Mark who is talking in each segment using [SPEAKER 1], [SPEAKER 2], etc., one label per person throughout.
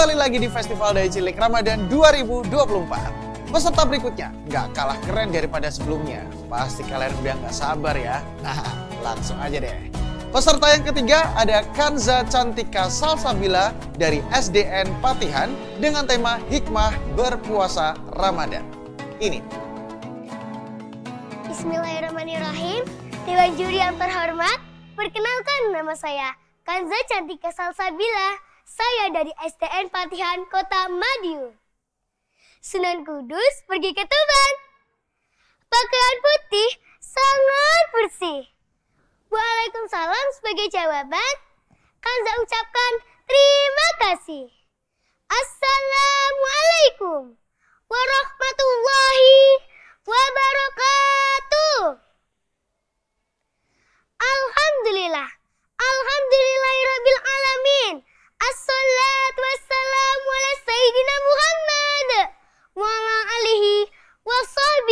[SPEAKER 1] kembali lagi di Festival Daya Cilik Ramadan 2024. Peserta berikutnya nggak kalah keren daripada sebelumnya. Pasti kalian udah nggak sabar ya. Nah, langsung aja deh. Peserta yang ketiga ada Kanza Cantika Salsabila dari SDN Patihan dengan tema Hikmah Berpuasa Ramadan. Ini. Bismillahirrahmanirrahim. Dewan juri yang terhormat, perkenalkan nama saya Kanza Cantika Salsabila saya dari STN Patihan Kota Madiun. Sunan Kudus pergi ke Tuban. Pakaian putih sangat bersih. Waalaikumsalam sebagai jawaban, Kanza ucapkan terima kasih. Assalamualaikum warahmatullahi wabarakatuh.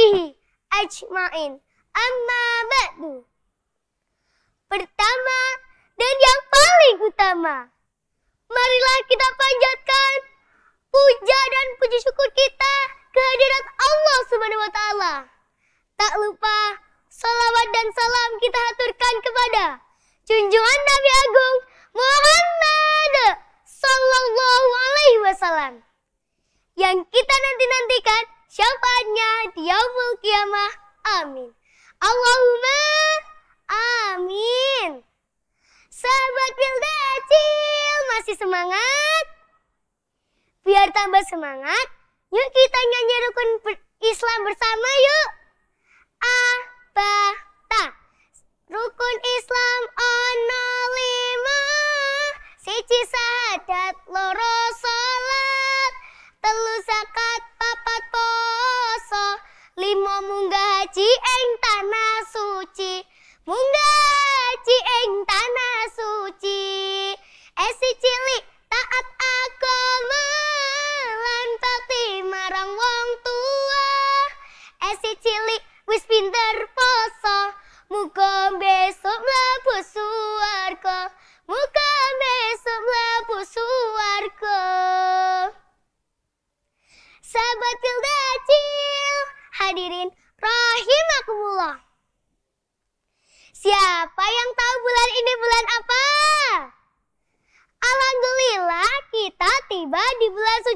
[SPEAKER 1] sahbihi ajmain. Amma ba'du. Pertama dan yang paling utama, marilah kita panjatkan puja dan puji syukur kita kehadirat Allah Subhanahu wa taala. Tak lupa salawat dan salam kita haturkan kepada junjungan Nabi Agung Muhammad sallallahu alaihi wasallam yang kita syafaatnya di yaumul kiamah. Amin. Allahumma amin. Sahabat Pildacil masih semangat? Biar tambah semangat, yuk kita nyanyi rukun Islam bersama yuk. ta. rukun Islam ono lima, siji sahadat loros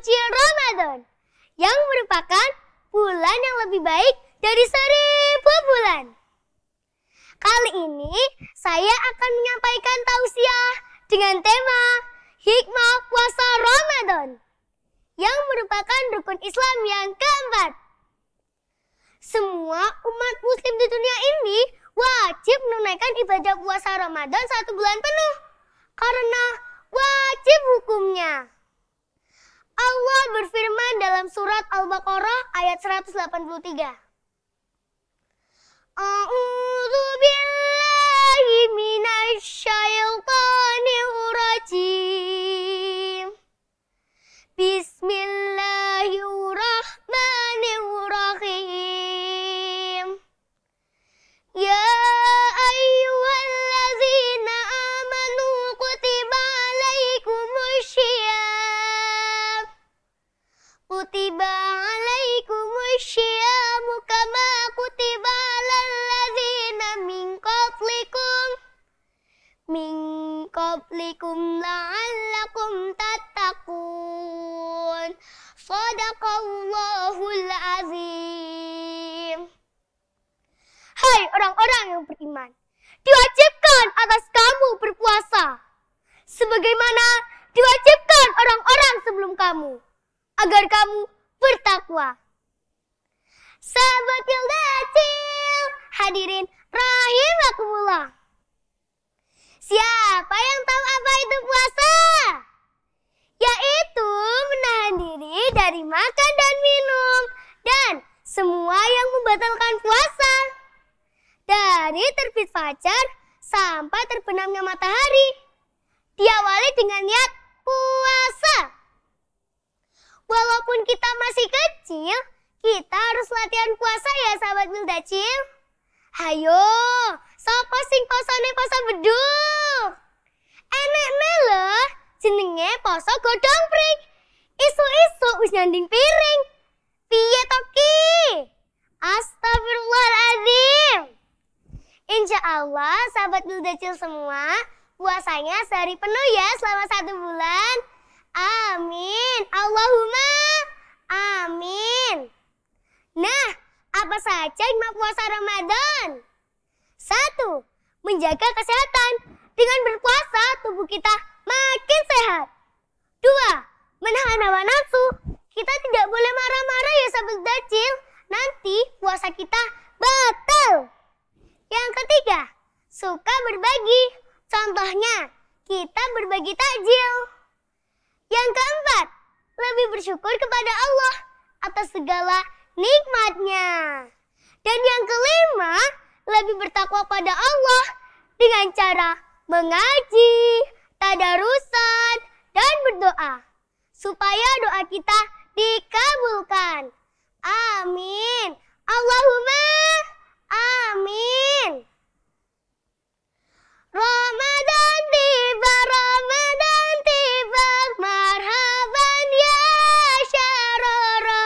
[SPEAKER 1] suci Ramadan yang merupakan bulan yang lebih baik dari seribu bulan. Kali ini saya akan menyampaikan tausiah dengan tema Hikmah Puasa Ramadan yang merupakan rukun Islam yang keempat. Semua umat muslim di dunia ini wajib menunaikan ibadah puasa Ramadan satu bulan penuh karena wajib hukumnya. Allah berfirman dalam surat Al-Baqarah ayat 183. ربكم لعلكم تتقون صدق الله العظيم Hai orang-orang yang beriman diwajibkan atas kamu berpuasa sebagaimana diwajibkan orang-orang sebelum kamu agar kamu bertakwa Sahabat Yildatil hadirin rahimakumullah Siapa yang tahu apa itu puasa? Yaitu menahan diri dari makan dan minum dan semua yang membatalkan puasa. Dari terbit fajar sampai terbenamnya matahari. Diawali dengan niat puasa. Walaupun kita masih kecil, kita harus latihan puasa ya sahabat Mildacil. Hayo, sapa sing posone posa bedul? enek melo jenenge poso godong prik Isu-isu wis nyanding piring. Piye toki Astagfirullahaladzim. Insya Allah sahabat Bildacil semua puasanya sehari penuh ya selama satu bulan. Amin. Allahumma amin. Nah, apa saja hikmah puasa Ramadan? Satu, menjaga kesehatan kita makin sehat. Dua, menahan hawa nafsu. Kita tidak boleh marah-marah ya sahabat dacil. Nanti puasa kita batal. Yang ketiga, suka berbagi. Contohnya, kita berbagi takjil. Yang keempat, lebih bersyukur kepada Allah atas segala nikmatnya. Dan yang kelima, lebih bertakwa pada Allah dengan cara mengaji, tadarusan, dan berdoa supaya doa kita dikabulkan. Amin. Allahumma amin. Ramadan tiba, Ramadan tiba, marhaban ya syaroro,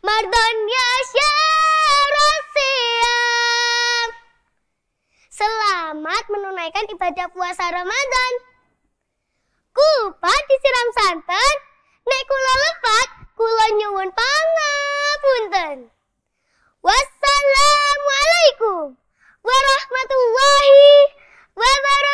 [SPEAKER 1] Mardon ya syarosiam. Selamat menunaikan ibadah puasa Ramadan lupa disiram santan, nek kula lepat, kula nyuwun pangapunten. Wassalamualaikum warahmatullahi wabarakatuh.